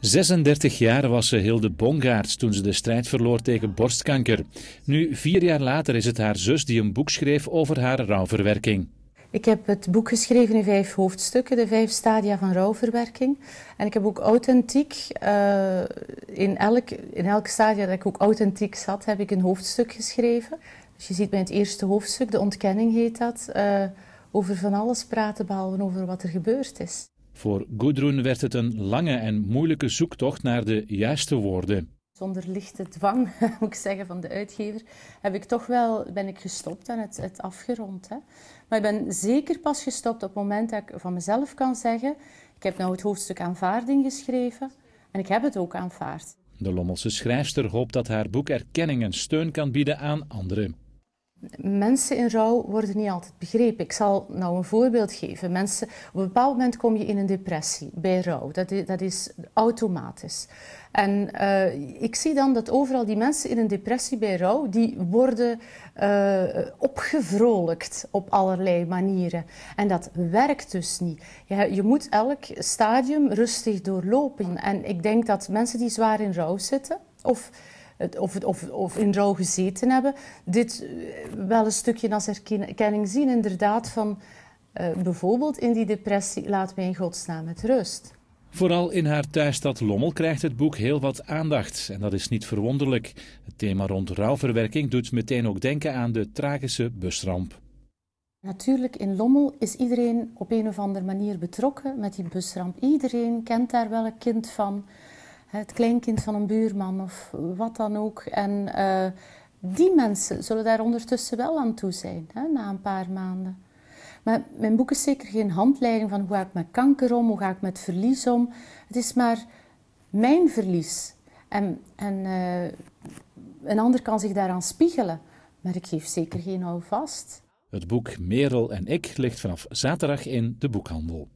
36 jaar was ze Hilde Bongaerts toen ze de strijd verloor tegen borstkanker. Nu, vier jaar later, is het haar zus die een boek schreef over haar rouwverwerking. Ik heb het boek geschreven in vijf hoofdstukken, de vijf stadia van rouwverwerking. En ik heb ook authentiek, eh, in, elk, in elk stadia dat ik ook authentiek zat, heb ik een hoofdstuk geschreven. Dus je ziet bij het eerste hoofdstuk, de ontkenning heet dat, eh, over van alles praten, behalve over wat er gebeurd is. Voor Gudrun werd het een lange en moeilijke zoektocht naar de juiste woorden. Zonder lichte dwang, moet ik zeggen, van de uitgever, heb ik toch wel, ben ik gestopt en het, het afgerond. Hè. Maar ik ben zeker pas gestopt op het moment dat ik van mezelf kan zeggen, ik heb nou het hoofdstuk aanvaarding geschreven en ik heb het ook aanvaard. De Lommelse schrijfster hoopt dat haar boek erkenning en steun kan bieden aan anderen. Mensen in rouw worden niet altijd begrepen. Ik zal nou een voorbeeld geven. Mensen, op een bepaald moment kom je in een depressie bij rouw. Dat is, dat is automatisch. En eh, ik zie dan dat overal die mensen in een depressie bij rouw, die worden uh, opgevrolijkt op allerlei manieren. En dat werkt dus niet. Je, je, moet elk stadium rustig doorlopen. En ik denk dat mensen die zwaar in rouw zitten, of of, of, of in rouw gezeten hebben, dit eh, wel een stukje als herkenning zien, inderdaad, van eh, bijvoorbeeld in die depressie laat mij in godsnaam met rust. Vooral in haar thuisstad Lommel krijgt het boek heel wat aandacht. En dat is niet verwonderlijk. Het thema rond rouwverwerking doet meteen ook denken aan de tragische busramp. Natuurlijk, in Lommel is iedereen op een of andere manier betrokken met die busramp. Iedereen kent daar wel een kind van het kleinkind van een buurman of wat dan ook. En eh, die mensen zullen daar ondertussen wel aan toe zijn, hè, na een paar maanden. Maar mijn boek is zeker geen handleiding van hoe ga ik met kanker om, hoe ga ik met verlies om. Het is maar mijn verlies. En, en eh, een ander kan zich daaraan spiegelen. Maar ik geef zeker geen houvast. Het boek Merel en ik ligt vanaf zaterdag in de boekhandel.